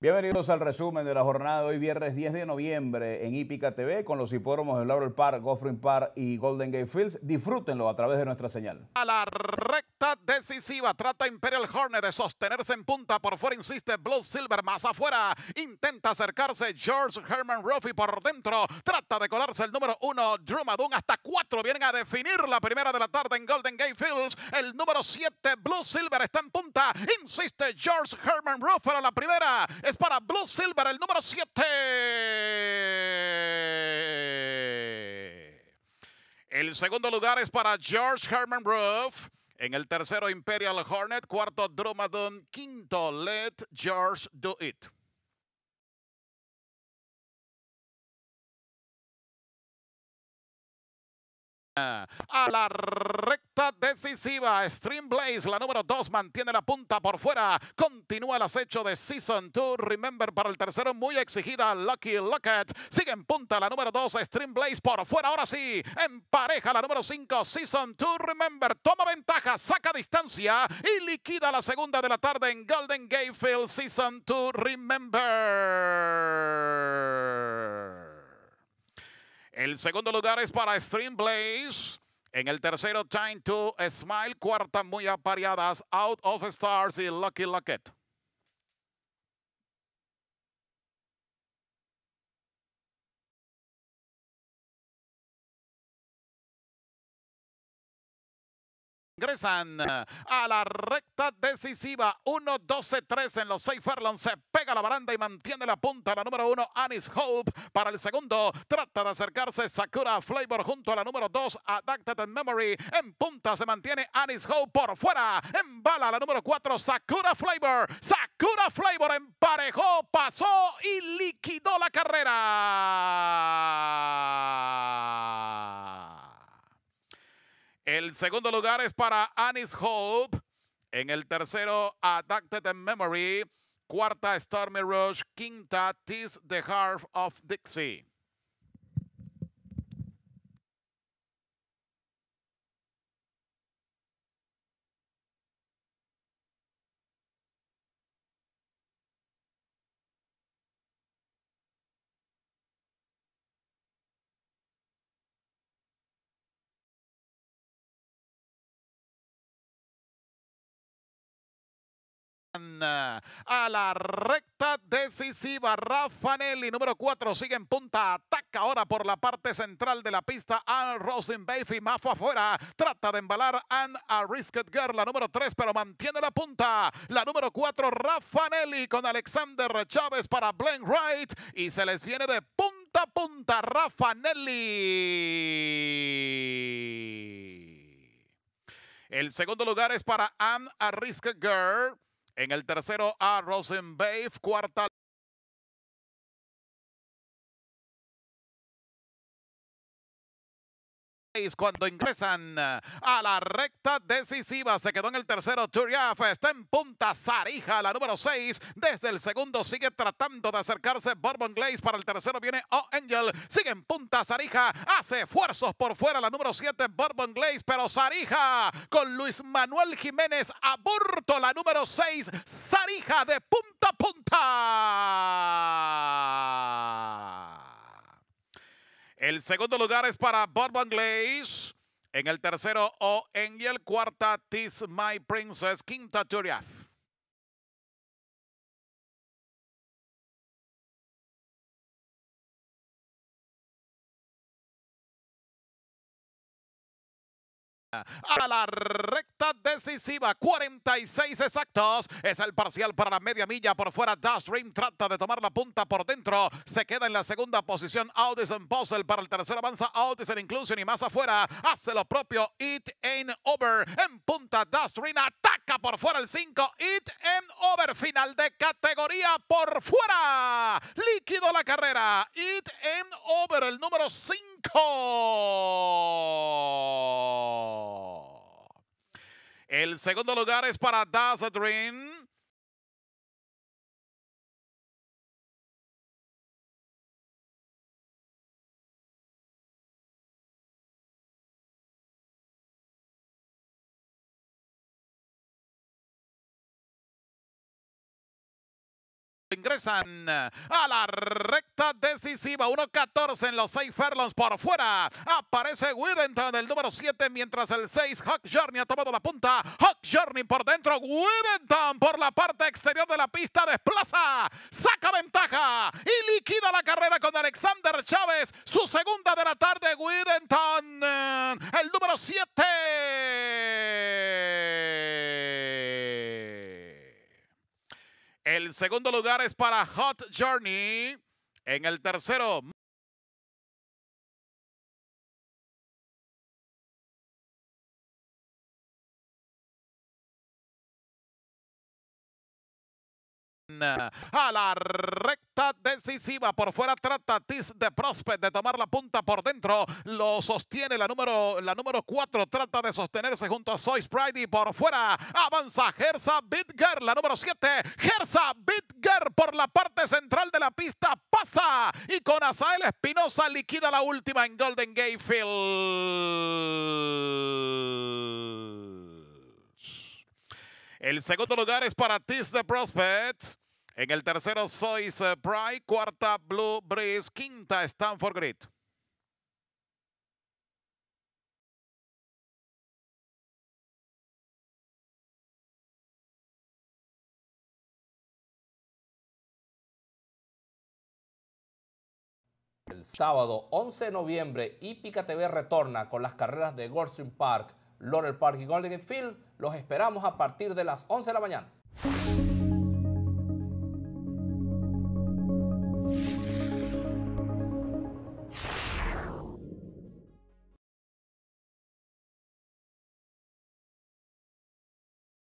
Bienvenidos al resumen de la jornada de hoy, viernes 10 de noviembre, en ipica TV, con los hipódromos de Laurel Park, Goffrin Park y Golden Gate Fields. Disfrútenlo a través de nuestra señal. A la decisiva. Trata Imperial Hornet de sostenerse en punta. Por fuera insiste Blue Silver. Más afuera intenta acercarse George Herman Ruffy por dentro. Trata de colarse el número uno Drumadun. Hasta cuatro vienen a definir la primera de la tarde en Golden Gate Fields. El número siete Blue Silver está en punta. Insiste George Herman Ruff para la primera. Es para Blue Silver el número siete. El segundo lugar es para George Herman Ruff. En el tercero, Imperial Hornet. Cuarto, Drumadon. Quinto, Let George Do It. a la recta decisiva. Stream Blaze, la número 2, mantiene la punta por fuera. Continúa el acecho de Season 2. Remember para el tercero, muy exigida Lucky Locket. Sigue en punta la número 2, Stream Blaze por fuera. Ahora sí, en pareja la número 5, Season 2. Remember toma ventaja, saca distancia y liquida la segunda de la tarde en Golden Gayfield Season 2. Remember. El segundo lugar es para Stream Blaze. En el tercero, Time to Smile. Cuarta, muy apareadas, Out of Stars y Lucky Lucket. Ingresan eh, a la recta decisiva. 1-12-3 en los 6 furlongs. Se pega la baranda y mantiene la punta. La número 1, Anis Hope. Para el segundo, trata de acercarse Sakura Flavor junto a la número 2, Adapted Memory. En punta se mantiene Anis Hope por fuera. En bala la número 4, Sakura Flavor. Sakura Flavor emparejó, pasó y liquidó la carrera. El segundo lugar es para Anis Hope. En el tercero, Adapted in Memory. Cuarta, Stormy Rush. Quinta, Tis the Heart of Dixie. a la recta decisiva. Raffanelli, número 4, sigue en punta. Ataca ahora por la parte central de la pista. Ann y más afuera. Trata de embalar Ann Arrisket Girl, la número 3, pero mantiene la punta. La número 4, Raffanelli con Alexander Chávez para Blaine Wright. Y se les viene de punta a punta Raffanelli. El segundo lugar es para Anne Arrisket Girl. En el tercero a Rosenbeif. cuarta cuando ingresan eh, a la recta decisiva. Se quedó en el tercero Turiaf, está en punta Sarija, la número 6. Desde el segundo sigue tratando de acercarse Bourbon Glaze. Para el tercero viene O oh Angel, sigue en punta Sarija, hace esfuerzos por fuera la número 7 Bourbon Glaze, pero Sarija con Luis Manuel Jiménez, aborto la número 6, Sarija de punta a punta segundo lugar es para Bourbon Glaze. En el tercero, O. En el cuarta, Tis My Princess. Quinta, Turiaf. A la recta decisiva, 46 exactos. Es el parcial para la media milla por fuera. Dash Dream trata de tomar la punta por dentro. Se queda en la segunda posición. Audison Puzzle para el tercero. Avanza Audison Inclusion y más afuera. Hace lo propio. It Ain't Over. En punta Dust Dream ataca por fuera el 5. It and Over. Final de categoría por fuera. Líquido la carrera. It and Over. El número 5 el segundo lugar es para Dream. Ingresan a la recta decisiva. 1-14 en los 6 Ferlons por fuera. Aparece Widenton, el número 7, mientras el 6, Hawk Journey ha tomado la punta. Hawk Journey por dentro. Widdenton por la parte exterior de la pista. Desplaza, saca ventaja y liquida la carrera con Alexander Chávez. Su segunda de la tarde, Widenton, el número 7. segundo lugar es para Hot Journey. En el tercero, eh, a la recta decisiva. Por fuera trata Tis de Prospect de tomar la punta por dentro. Lo sostiene la número la número 4. Trata de sostenerse junto a Soy y Por fuera avanza Gersa Bitger, la número 7. Gersa Bitger por la parte central de la pista pasa. Y con Asael Espinosa liquida la última en Golden Gate Field. El segundo lugar es para Tis de Prospect. En el tercero, Sois eh, Pride, Cuarta, Blue Breeze. Quinta, Stanford Grid. El sábado 11 de noviembre, Hípica TV retorna con las carreras de Goldstream Park, Laurel Park y Golden Field. Los esperamos a partir de las 11 de la mañana.